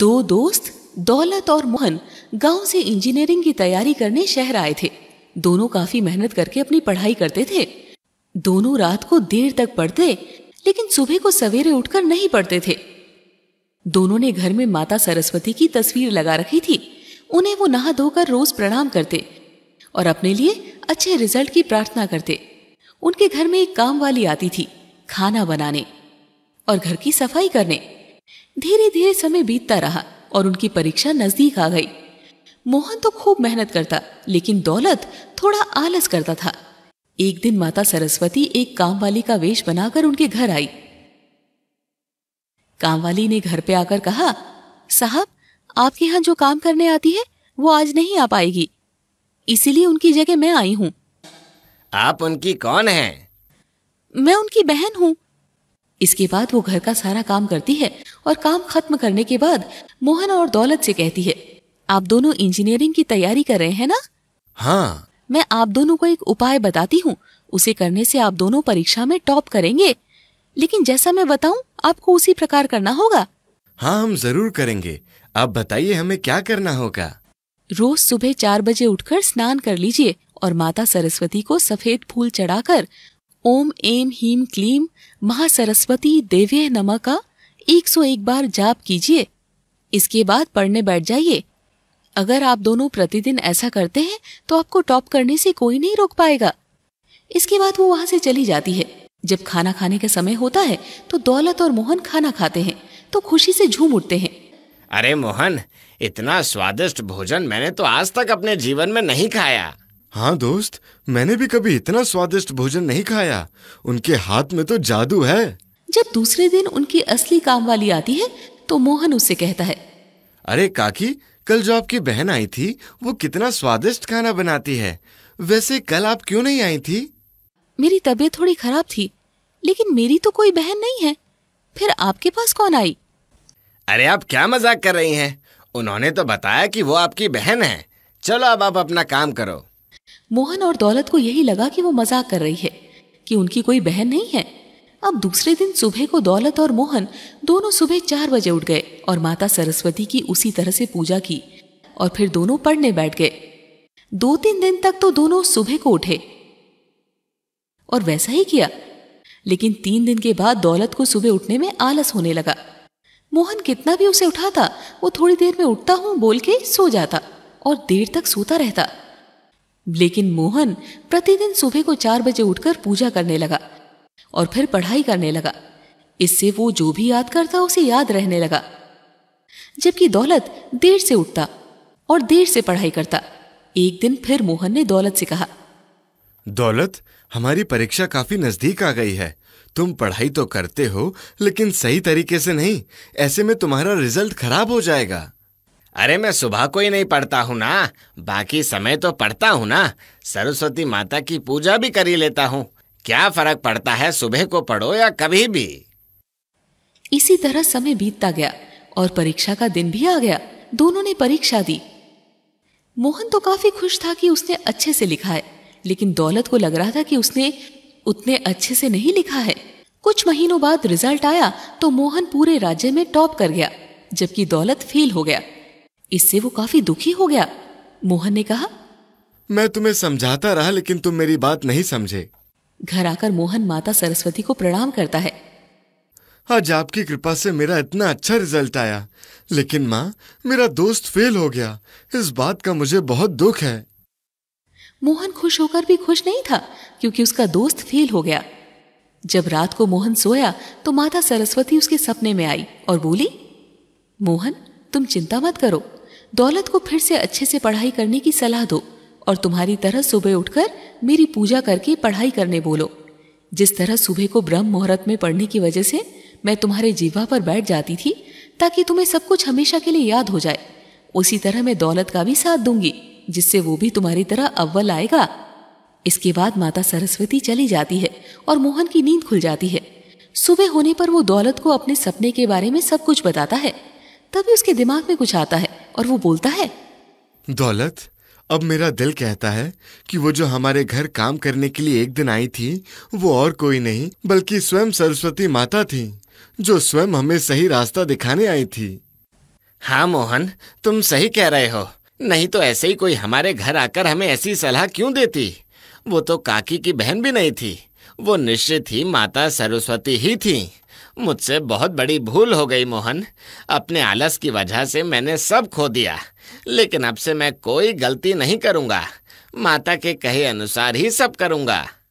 दो दोस्त दौलत और मोहन गांव से इंजीनियरिंग की तैयारी करने शहर आए थे दोनों काफी मेहनत करके अपनी पढ़ाई करते थे दोनों रात को देर तक पढ़ते लेकिन सुबह को सवेरे उठकर नहीं पढ़ते थे दोनों ने घर में माता सरस्वती की तस्वीर लगा रखी थी उन्हें वो नहा धोकर रोज प्रणाम करते और अपने लिए अच्छे रिजल्ट की प्रार्थना करते उनके घर में एक काम वाली आती थी खाना बनाने और घर की सफाई करने धीरे धीरे समय बीतता रहा और उनकी परीक्षा नजदीक आ गई मोहन तो खूब मेहनत करता लेकिन दौलत थोड़ा आलस करता था एक दिन माता सरस्वती एक कामवाली का वेश बनाकर उनके घर आई कामवाली ने घर पे आकर कहा साहब आपके यहाँ जो काम करने आती है वो आज नहीं आ पाएगी इसीलिए उनकी जगह मैं आई हूँ आप उनकी कौन हैं? मैं उनकी बहन हूँ इसके बाद वो घर का सारा काम करती है और काम खत्म करने के बाद मोहन और दौलत से कहती है आप दोनों इंजीनियरिंग की तैयारी कर रहे हैं ना हाँ मैं आप दोनों को एक उपाय बताती हूँ उसे करने से आप दोनों परीक्षा में टॉप करेंगे लेकिन जैसा मैं बताऊँ आपको उसी प्रकार करना होगा हाँ हम जरूर करेंगे आप बताइए हमें क्या करना होगा रोज सुबह चार बजे उठकर स्नान कर लीजिए और माता सरस्वती को सफेद फूल चढ़ाकर ओम एम हीम क्लीम महा सरस्वती देवे नमः का एक सौ एक बार जाप कीजिए इसके बाद पढ़ने बैठ जाइए अगर आप दोनों प्रतिदिन ऐसा करते हैं तो आपको टॉप करने से कोई नहीं रोक पाएगा इसके बाद वो वहां से चली जाती है जब खाना खाने का समय होता है तो दौलत और मोहन खाना खाते हैं तो खुशी से झूम उठते हैं अरे मोहन इतना स्वादिष्ट भोजन मैंने तो आज तक अपने जीवन में नहीं खाया हाँ दोस्त मैंने भी कभी इतना स्वादिष्ट भोजन नहीं खाया उनके हाथ में तो जादू है जब दूसरे दिन उनकी असली काम वाली आती है तो मोहन उससे कहता है अरे काकी कल जो आपकी बहन आई थी वो कितना स्वादिष्ट खाना बनाती है वैसे कल आप क्यों नहीं आई थी मेरी तबीयत थोड़ी खराब थी लेकिन मेरी तो कोई बहन नहीं है फिर आपके पास कौन आई अरे आप क्या मजाक कर रही हैं? उन्होंने तो बताया कि वो आपकी बहन है चलो अब आप अपना काम करो मोहन और दौलत को यही लगा कि वो मजाक कर रही है कि उनकी कोई बहन नहीं है अब दूसरे दिन सुबह को दौलत और मोहन दोनों सुबह चार बजे उठ गए और माता सरस्वती की उसी तरह से पूजा की और फिर दोनों पढ़ने बैठ गए दो तीन दिन तक तो दोनों सुबह को उठे और वैसा ही किया लेकिन तीन दिन के बाद दौलत को सुबह उठने में आलस होने लगा मोहन कितना भी उसे उठाता वो थोड़ी देर में उठता हूं बोल के सो जाता और देर तक सोता रहता लेकिन मोहन प्रतिदिन सुबह को चार बजे उठकर पूजा करने लगा और फिर पढ़ाई करने लगा इससे वो जो भी याद करता उसे याद रहने लगा जबकि दौलत देर से उठता और देर से पढ़ाई करता एक दिन फिर मोहन ने दौलत से कहा दौलत हमारी परीक्षा काफी नजदीक आ गई है तुम पढ़ाई तो करते हो लेकिन सही तरीके से नहीं ऐसे में तुम्हारा रिजल्ट खराब हो जाएगा अरे मैं सुबह को ही नहीं पढ़ता हूँ ना बाकी समय तो पढ़ता हूँ ना सरस्वती माता की पूजा भी कर ही लेता हूँ क्या फर्क पड़ता है सुबह को पढ़ो या कभी भी इसी तरह समय बीतता गया और परीक्षा का दिन भी आ गया दोनों ने परीक्षा दी मोहन तो काफी खुश था कि उसने अच्छे से लिखा है लेकिन दौलत को लग रहा था कि उसने उतने अच्छे से नहीं लिखा है कुछ महीनों बाद रिजल्ट आया तो मोहन पूरे राज्य में टॉप कर गया जबकि दौलत फेल हो गया इससे वो काफी दुखी हो गया मोहन ने कहा मैं तुम्हें समझाता रहा लेकिन तुम मेरी बात नहीं समझे घर आकर मोहन माता सरस्वती को प्रणाम करता है आज आपकी कृपा से मेरा इतना अच्छा रिजल्ट आया लेकिन माँ मेरा दोस्त फेल हो गया इस बात का मुझे बहुत दुख है मोहन खुश होकर भी खुश नहीं था क्योंकि उसका दोस्त फेल हो गया जब रात को मोहन सोया तो माता सरस्वती उसके सपने में आई और बोली मोहन तुम चिंता मत करो दौलत को फिर से अच्छे से पढ़ाई करने की सलाह दो और तुम्हारी तरह सुबह उठकर मेरी पूजा करके पढ़ाई करने बोलो जिस तरह सुबह को ब्रह्म मुहूर्त में पढ़ने की वजह से मैं तुम्हारे जीवा पर बैठ जाती थी ताकि तुम्हें सब कुछ हमेशा के लिए याद हो जाए उसी तरह मैं दौलत का भी साथ दूंगी जिससे वो भी तुम्हारी तरह अव्वल आएगा इसके बाद माता सरस्वती चली जाती है और मोहन की नींद खुल जाती है सुबह होने पर वो दौलत को अपने सपने के बारे में सब कुछ बताता है तभी उसके दिमाग में कुछ आता है और वो बोलता है दौलत अब मेरा दिल कहता है कि वो जो हमारे घर काम करने के लिए एक दिन आई थी वो और कोई नहीं बल्कि स्वयं सरस्वती माता थी जो स्वयं हमें सही रास्ता दिखाने आई थी हाँ मोहन तुम सही कह रहे हो नहीं तो ऐसे ही कोई हमारे घर आकर हमें ऐसी सलाह क्यों देती वो तो काकी की बहन भी नहीं थी वो निश्चित ही माता सरस्वती ही थी मुझसे बहुत बड़ी भूल हो गई मोहन अपने आलस की वजह से मैंने सब खो दिया लेकिन अब से मैं कोई गलती नहीं करूँगा माता के कहे अनुसार ही सब करूँगा